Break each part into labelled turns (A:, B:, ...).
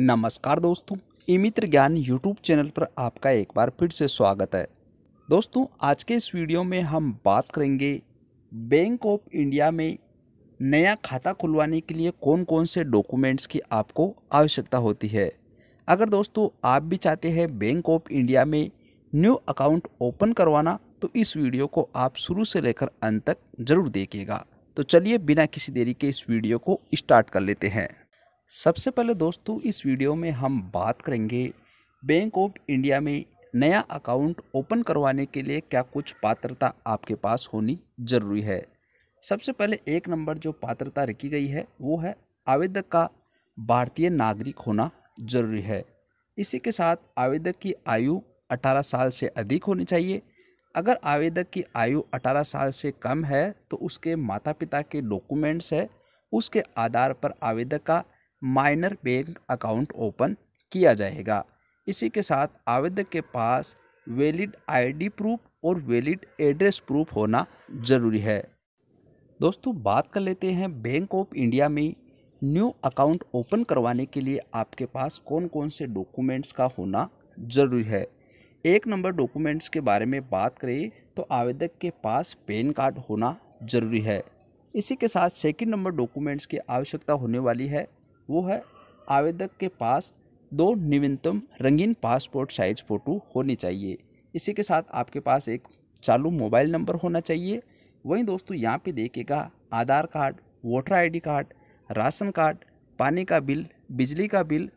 A: नमस्कार दोस्तों ई मित्र ज्ञान यूट्यूब चैनल पर आपका एक बार फिर से स्वागत है दोस्तों आज के इस वीडियो में हम बात करेंगे बैंक ऑफ इंडिया में नया खाता खुलवाने के लिए कौन कौन से डॉक्यूमेंट्स की आपको आवश्यकता होती है अगर दोस्तों आप भी चाहते हैं बैंक ऑफ इंडिया में न्यू अकाउंट ओपन करवाना तो इस वीडियो को आप शुरू से लेकर अंत तक ज़रूर देखिएगा तो चलिए बिना किसी देरी के इस वीडियो को स्टार्ट कर लेते हैं सबसे पहले दोस्तों इस वीडियो में हम बात करेंगे बैंक ऑफ इंडिया में नया अकाउंट ओपन करवाने के लिए क्या कुछ पात्रता आपके पास होनी ज़रूरी है सबसे पहले एक नंबर जो पात्रता रखी गई है वो है आवेदक का भारतीय नागरिक होना ज़रूरी है इसी के साथ आवेदक की आयु 18 साल से अधिक होनी चाहिए अगर आवेदक की आयु 18 साल से कम है तो उसके माता पिता के डॉक्यूमेंट्स है उसके आधार पर आवेदक का माइनर बैंक अकाउंट ओपन किया जाएगा इसी के साथ आवेदक के पास वैलिड आईडी प्रूफ और वैलिड एड्रेस प्रूफ होना ज़रूरी है दोस्तों बात कर लेते हैं बैंक ऑफ इंडिया में न्यू अकाउंट ओपन करवाने के लिए आपके पास कौन कौन से डॉक्यूमेंट्स का होना ज़रूरी है एक नंबर डॉक्यूमेंट्स के बारे में बात करें तो आवेदक के पास पैन कार्ड होना ज़रूरी है इसी के साथ सेकंड नंबर डॉक्यूमेंट्स की आवश्यकता होने वाली है वो है आवेदक के पास दो नवीनतम रंगीन पासपोर्ट साइज फ़ोटो होनी चाहिए इसी के साथ आपके पास एक चालू मोबाइल नंबर होना चाहिए वहीं दोस्तों यहाँ पे देखिएगा Aadhaar card voter ID card ration card पानी का बिल बिजली का बिल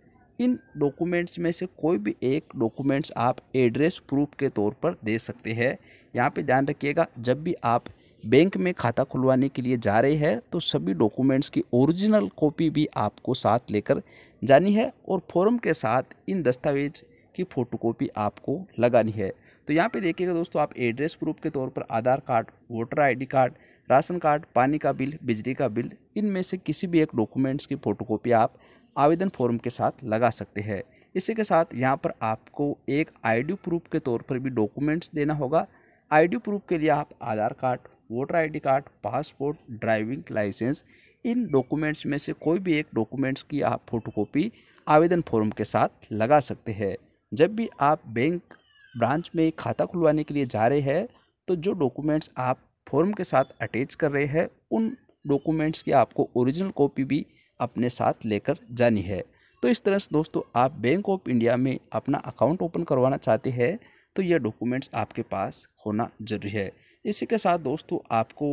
A: इन डॉक्यूमेंट्स में से कोई भी एक डॉक्यूमेंट्स आप एड्रेस प्रूफ के तौर पर दे सकते हैं यहाँ पे ध्यान रखिएगा जब भी आप बैंक में खाता खुलवाने के लिए जा रहे हैं तो सभी डॉक्यूमेंट्स की ओरिजिनल कॉपी भी आपको साथ लेकर जानी है और फॉर्म के साथ इन दस्तावेज की फ़ोटोकॉपी आपको लगानी है तो यहाँ पे देखिएगा दोस्तों आप एड्रेस प्रूफ के तौर पर Aadhaar card voter ID card ration card पानी का बिल बिजली का बिल इनमें से किसी भी एक डॉक्यूमेंट्स की फ़ोटोकॉपी आप आवेदन फॉर्म के साथ लगा सकते हैं इसी के साथ यहाँ पर आपको एक आईडी प्रूफ के तौर पर भी डॉक्यूमेंट्स देना होगा आईडी प्रूफ के लिए आप Aadhaar card voter ID card passport driving licence इन डॉक्यूमेंट्स में से कोई भी एक डॉक्यूमेंट्स की आप फोटोकॉपी आवेदन फॉर्म के साथ लगा सकते हैं जब भी आप बैंक ब्रांच में खाता खुलवाने के लिए जा रहे हैं तो जो डॉक्यूमेंट्स आप फॉर्म के साथ अटैच कर रहे हैं उन डॉक्यूमेंट्स की आपको ओरिजिनल कॉपी भी अपने साथ लेकर जानी है तो इस तरह से दोस्तों आप बैंक ऑफ इंडिया में अपना अकाउंट ओपन करवाना चाहते हैं तो यह डॉक्यूमेंट्स आपके पास होना जरूरी है इसी के साथ दोस्तों आपको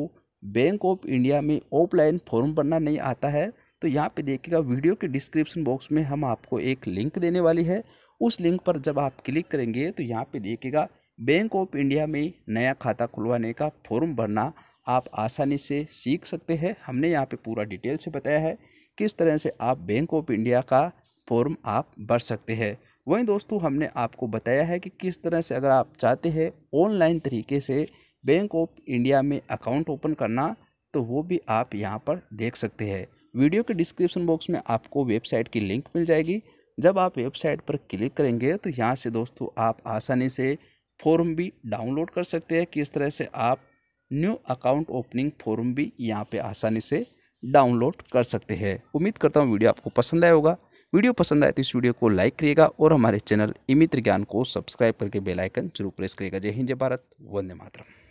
A: बैंक ऑफ इंडिया में ऑफलाइन फॉर्म भरना नहीं आता है तो यहाँ पे देखिएगा वीडियो के डिस्क्रिप्शन बॉक्स में हम आपको एक लिंक देने वाली है उस लिंक पर जब आप क्लिक करेंगे तो यहाँ पे देखिएगा बैंक ऑफ इंडिया में नया खाता खुलवाने का फॉर्म भरना आप आसानी से सीख सकते हैं हमने यहाँ पे पूरा डिटेल से बताया है किस तरह से आप बैंक ऑफ इंडिया का फॉर्म आप भर सकते हैं वहीं दोस्तों हमने आपको बताया है कि किस तरह से अगर आप चाहते हैं ऑनलाइन तरीके से बैंक ऑफ इंडिया में अकाउंट ओपन करना तो वो भी आप यहाँ पर देख सकते हैं वीडियो के डिस्क्रिप्शन बॉक्स में आपको वेबसाइट की लिंक मिल जाएगी जब आप वेबसाइट पर क्लिक करेंगे तो यहाँ से दोस्तों आप आसानी से फॉर्म भी डाउनलोड कर सकते हैं किस तरह से आप न्यू अकाउंट ओपनिंग फॉर्म भी यहाँ पे आसानी से डाउनलोड कर सकते हैं उम्मीद करता हूँ वीडियो आपको पसंद आया होगा वीडियो पसंद आए तो इस वीडियो को लाइक करिएगा और हमारे चैनल इमित्र ज्ञान को सब्सक्राइब करके बेलाइकन जरूर प्रेस करिएगा जय हिंद जय भारत वंदे मातरम